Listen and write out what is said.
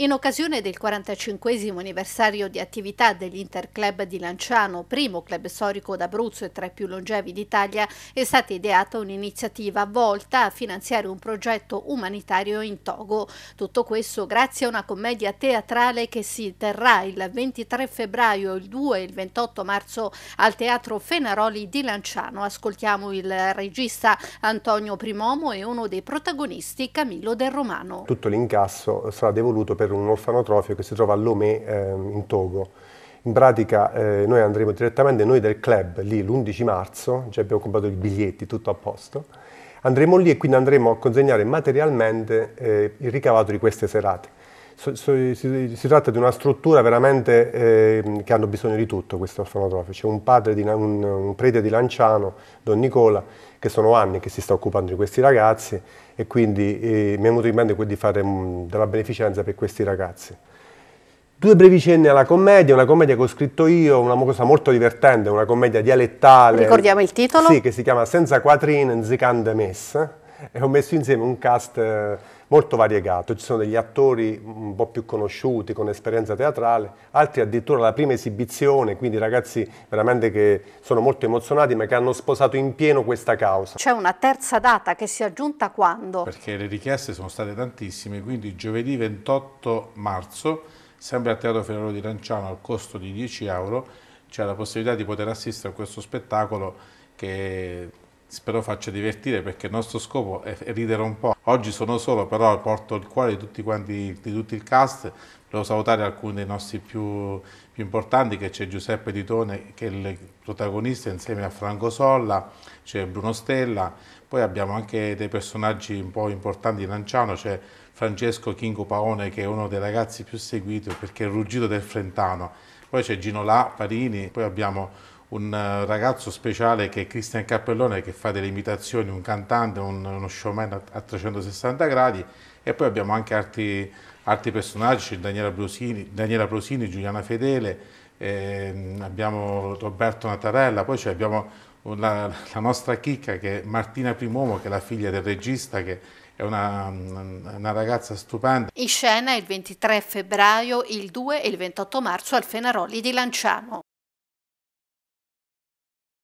In occasione del 45 anniversario di attività dell'Interclub di Lanciano, primo club storico d'Abruzzo e tra i più longevi d'Italia, è stata ideata un'iniziativa volta a finanziare un progetto umanitario in Togo. Tutto questo grazie a una commedia teatrale che si terrà il 23 febbraio, il 2 e il 28 marzo al Teatro Fenaroli di Lanciano. Ascoltiamo il regista Antonio Primomo e uno dei protagonisti Camillo Del Romano. Tutto l'incasso sarà devoluto per per un orfanotrofio che si trova a Lomé eh, in Togo. In pratica eh, noi andremo direttamente, noi del club, lì l'11 marzo, già cioè abbiamo comprato i biglietti, tutto a posto, andremo lì e quindi andremo a consegnare materialmente eh, il ricavato di queste serate so, si, si, tratta di una struttura veramente eh, che hanno bisogno di tutto questi orfanotrofi. C'è un, un, un prete di Lanciano, Don Nicola, che sono anni che si sta occupando di questi ragazzi e quindi eh, mi è venuto in mente di fare mh, mm, della beneficenza per questi ragazzi. Due brevi cenni alla commedia, una commedia che ho scritto io, una cosa molto divertente, una commedia dialettale. Ricordiamo il titolo? Sì, che si chiama Senza quatrine, zicande messe e ho messo insieme un cast eh, molto variegato. Ci sono degli attori un po' più conosciuti, con esperienza teatrale, altri addirittura la prima esibizione, quindi ragazzi veramente che sono molto emozionati ma che hanno sposato in pieno questa causa. C'è una terza data che si è aggiunta quando? Perché le richieste sono state tantissime, quindi giovedì 28 marzo, sempre al Teatro Ferraro di Lanciano al costo di 10 euro, c'è la possibilità di poter assistere a questo spettacolo che spero faccia divertire perché il nostro scopo è ridere un po'. Oggi sono solo, però porto il cuore di tutti quanti, di tutto il cast. Devo salutare alcuni dei nostri più, più importanti, che c'è Giuseppe Ditone, che è il protagonista insieme a Franco Solla, c'è Bruno Stella, poi abbiamo anche dei personaggi un po' importanti di Lanciano, c'è Francesco Chingo Paone che è uno dei ragazzi più seguiti perché è il ruggito del Frentano, poi c'è Gino La Parini, poi abbiamo un eh, ragazzo speciale che è Cristian Cappellone che fa delle imitazioni, un cantante, un, uno showman a, 360 gradi e poi abbiamo anche altri, altri personaggi, Daniela Brosini, Daniela Brosini, Giuliana Fedele, ehm, abbiamo Roberto Natarella, poi cioè abbiamo la, la, nostra chicca che è Martina Primomo che è la figlia del regista che è una, una, ragazza stupenda. In scena il 23 febbraio, il 2 e il 28 marzo al Fenaroli di Lanciano.